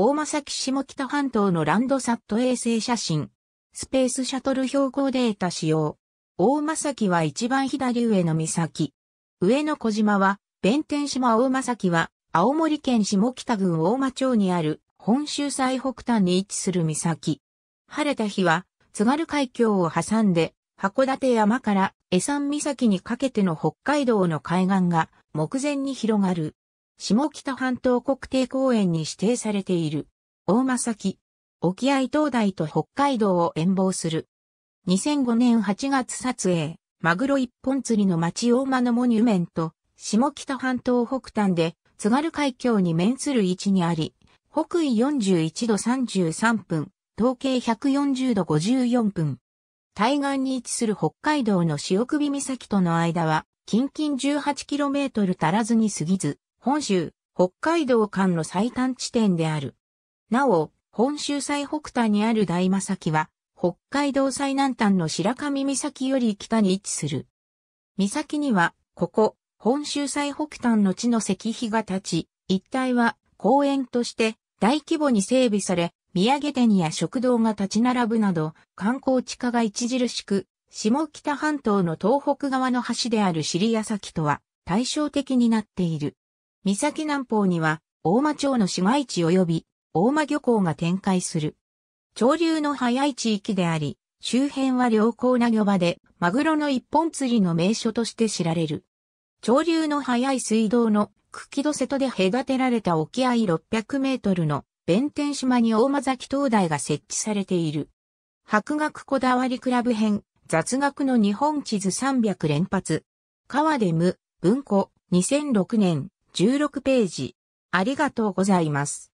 大間崎下北半島のランドサット衛星写真。スペースシャトル標高データ使用。大間崎は一番左上の岬。上の小島は、弁天島大間崎は、青森県下北郡大間町にある、本州最北端に位置する岬。晴れた日は、津軽海峡を挟んで、函館山から江山岬にかけての北海道の海岸が目前に広がる。下北半島国定公園に指定されている、大間崎、沖合灯台と北海道を遠望する。2005年8月撮影、マグロ一本釣りの町大間のモニュメント、下北半島北端で、津軽海峡に面する位置にあり、北緯41度33分、東経140度54分。対岸に位置する北海道の潮首岬との間は、近近 18km 足らずに過ぎず、本州、北海道間の最短地点である。なお、本州最北端にある大間崎は、北海道最南端の白神岬より北に位置する。岬には、ここ、本州最北端の地の石碑が立ち、一帯は公園として大規模に整備され、土産店や食堂が立ち並ぶなど、観光地化が著しく、下北半島の東北側の橋である尻屋崎とは対照的になっている。三崎南方には、大間町の市街地及び、大間漁港が展開する。潮流の早い地域であり、周辺は良好な漁場で、マグロの一本釣りの名所として知られる。潮流の早い水道の茎戸瀬戸で隔てられた沖合600メートルの弁天島に大間崎灯台が設置されている。博学こだわりクラブ編、雑学の日本地図300連発。川で無、文庫、2006年。16ページ。ありがとうございます。